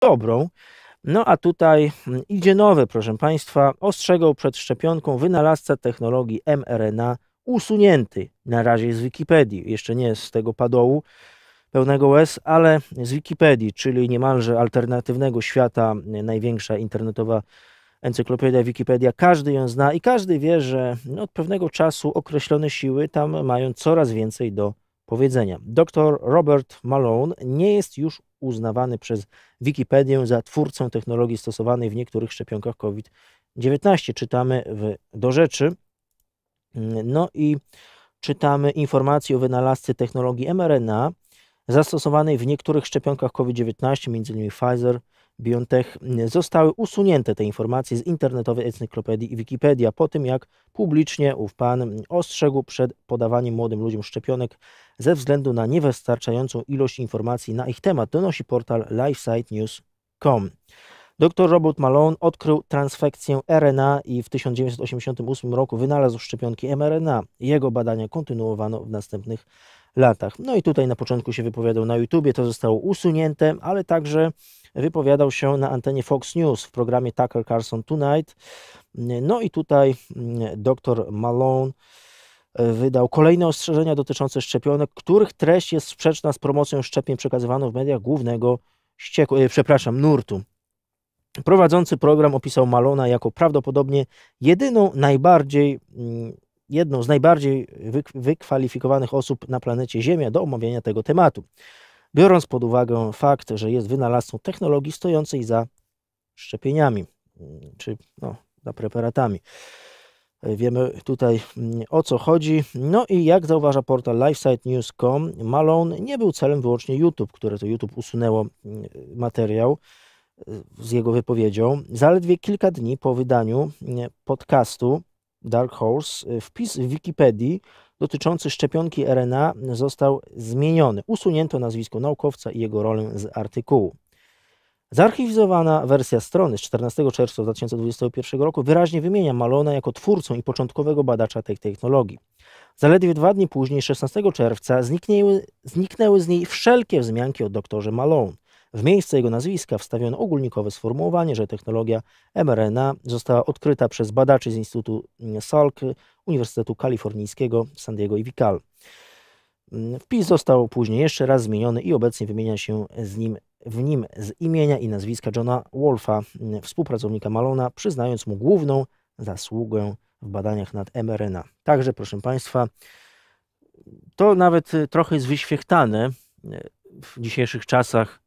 dobrą. No a tutaj mm, idzie nowe, proszę Państwa. Ostrzegał przed szczepionką wynalazca technologii mRNA usunięty na razie z Wikipedii, jeszcze nie z tego padołu pełnego łez, ale z Wikipedii, czyli niemalże alternatywnego świata, mm, największa internetowa encyklopedia Wikipedia, każdy ją zna i każdy wie, że no, od pewnego czasu określone siły tam mają coraz więcej do powiedzenia. Dr Robert Malone nie jest już uznawany przez Wikipedię za twórcę technologii stosowanej w niektórych szczepionkach COVID-19. Czytamy w do rzeczy. Mm, no i czytamy informacje o wynalazcy technologii mRNA, zastosowanej w niektórych szczepionkach COVID-19, m.in. Pfizer, BioNTech, zostały usunięte te informacje z internetowej encyklopedii i Wikipedia po tym, jak publicznie ów pan ostrzegł przed podawaniem młodym ludziom szczepionek ze względu na niewystarczającą ilość informacji na ich temat, donosi portal lifesitenews.com. Dr Robert Malone odkrył transfekcję RNA i w 1988 roku wynalazł szczepionki mRNA. Jego badania kontynuowano w następnych latach. No i tutaj na początku się wypowiadał na YouTubie, to zostało usunięte, ale także wypowiadał się na antenie Fox News w programie Tucker Carlson Tonight. No i tutaj mm, dr Malone e, wydał kolejne ostrzeżenia dotyczące szczepionek, których treść jest sprzeczna z promocją szczepień przekazywaną w mediach głównego ścieku, e, przepraszam, nurtu. Prowadzący program opisał Malona jako prawdopodobnie jedyną najbardziej, mm, jedną z najbardziej wykwalifikowanych osób na planecie Ziemia do omawiania tego tematu. Biorąc pod uwagę fakt, że jest wynalazcą technologii stojącej za szczepieniami, mm, czy no, za preparatami. Wiemy tutaj mm, o co chodzi. No i jak zauważa portal LifeSiteNews.com, Malone nie był celem wyłącznie YouTube, które to YouTube usunęło materiał Y, z jego wypowiedzią. Zaledwie kilka dni po wydaniu mm, podcastu Dark Horse y, wpis w Wikipedii dotyczący szczepionki RNA został zmieniony. Usunięto nazwisko naukowca i jego rolę z artykułu. Zarchiwizowana wersja strony z 14 czerwca 2021 roku wyraźnie wymienia Malona jako twórcę i początkowego badacza tej technologii. Zaledwie dwa dni później, 16 czerwca, zniknęły, zniknęły z niej wszelkie wzmianki o doktorze Malone. W miejsce jego nazwiska wstawiono ogólnikowe sformułowanie, że technologia mRNA została odkryta przez badaczy z Instytutu mm, Salk Uniwersytetu Kalifornijskiego San Diego i Vical. Mm, wpis został później jeszcze raz zmieniony i obecnie wymienia się z nim, w nim z imienia i nazwiska Johna Wolfa, mm, współpracownika Malona, przyznając mu główną zasługę w badaniach nad mRNA. Także, proszę Państwa, to nawet y, trochę jest wyświechtane y, w dzisiejszych czasach